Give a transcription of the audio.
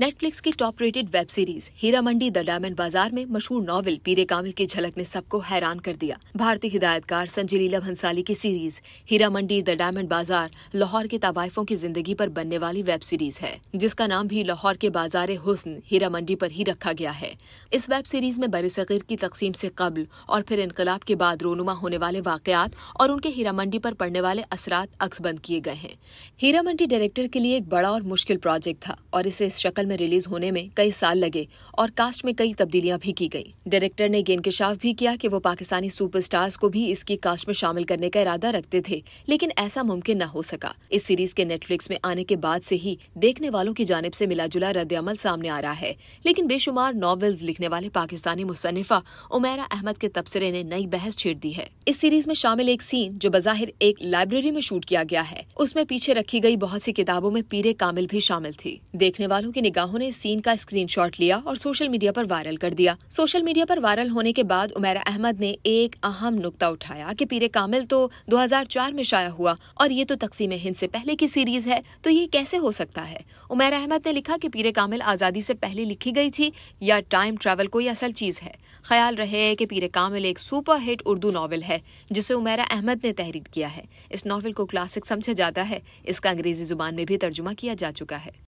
Netflix की top rated web series Heera Mandi the diamond bazaar में मशहूर नॉवल पीरे कामिल की झलक ने सबको हैरान कर दिया भारतीय हिदायतकार संजय लीला भंसाली की series Heera Mandi the diamond bazaar Lahore के तबाइफों की जिंदगी पर बनने वाली वेब सीरीज है जिसका नाम भी लाहौर के बाजार हुस्न हीरा मंडी पर ही रखा गया है इस वेब सीरीज में बर सगीर की तकसीम से कबल और फिर इनकलाब के बाद रोनुमा होने वाले वाकयात और उनके हीरा मंडी पर पड़ने वाले असरात अक्सबंद किए गए हैं हीरा मंडी डायरेक्टर के लिए एक बड़ा और मुश्किल प्रोजेक्ट था और इसे इस शक्ल में रिलीज होने में कई साल लगे और कास्ट में कई तब्दीलियां भी की गई डायरेक्टर ने शाफ भी किया कि वो पाकिस्तानी सुपरस्टार्स को भी इसकी कास्ट में शामिल करने का इरादा रखते थे लेकिन ऐसा मुमकिन न हो सका इस सीरीज के नेटफ्लिक्स में आने के बाद से ही देखने वालों की जानब ऐसी मिला जुला रद्दअमल सामने आ रहा है लेकिन बेशुमार नॉवेल्स लिखने वाले पाकिस्तानी मुसनफा उमेरा अहमद के तबसरे ने नई बहस छेड़ दी है इस सीरीज में शामिल एक सीन जो बजाहिर एक लाइब्रेरी में शूट किया गया है उसमें पीछे रखी गई बहुत सी किताबों में पीरे कामिल भी शामिल थी देखने वालों की निगाहों ने सीन का स्क्रीनशॉट लिया और सोशल मीडिया पर वायरल कर दिया सोशल मीडिया पर वायरल होने के बाद उमेरा अहमद ने एक अहम नुकता उठाया कि पीर कामिल तो 2004 में शाया हुआ और ये तो तकसीम हिंद से पहले की सीरीज है तो ये कैसे हो सकता है उमेर अहमद ने लिखा कि पीर कामिल आज़ादी से पहले लिखी गई थी या टाइम ट्रेवल कोई असल चीज़ है ख्याल रहे कि पीर कामिल एक सुपर हिट उर्दू नावल है जिसे उमेरा अहमद ने तहरीर किया है इस नावल को क्लासिक समझा जाता है इसका अंग्रेजी जुबान में भी तर्जुमा किया जा चुका है